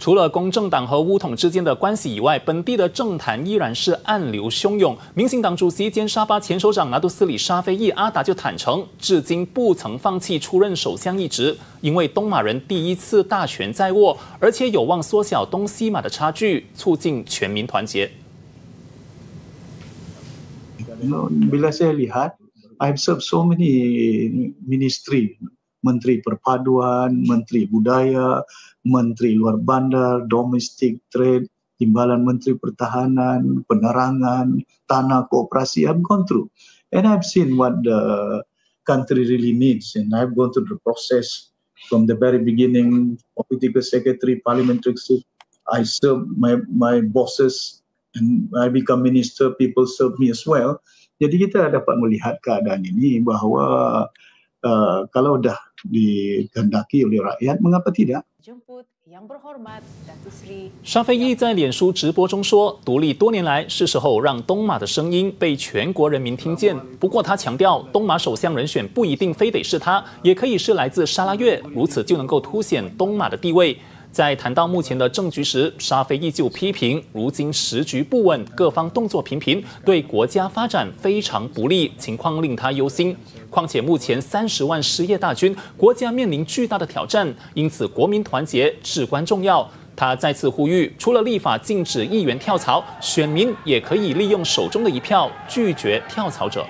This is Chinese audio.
除了公正党和巫统之间的关系以外，本地的政坛依然是暗流汹涌。民兴党主席兼沙巴前首长拿杜斯里沙菲易阿达就坦承，至今不曾放弃出任首相一职，因为东马人第一次大权在握，而且有望缩小东西马的差距，促进全民团结。Menteri Perpaduan, Menteri Budaya, Menteri Luar Bandar, Domestik, Trade, Timbalan Menteri Pertahanan, Penerangan, Tanah Kooperasi. I've gone through. And I've seen what the country really needs. And I've gone through the process from the very beginning, political secretary, parliamentary seat. I serve my, my bosses and I become minister, people serve me as well. Jadi kita dapat melihat keadaan ini bahawa 沙菲易在脸书直播中说：“独立多年来，是时候让东马的声音被全国人民听见。不过他强调，东马首相人选不一定非得是他，也可以是来自沙拉越，如此就能够凸显东马的地位。”在谈到目前的政局时，沙菲依旧批评，如今时局不稳，各方动作频频，对国家发展非常不利，情况令他忧心。况且目前三十万失业大军，国家面临巨大的挑战，因此国民团结至关重要。他再次呼吁，除了立法禁止议员跳槽，选民也可以利用手中的一票，拒绝跳槽者。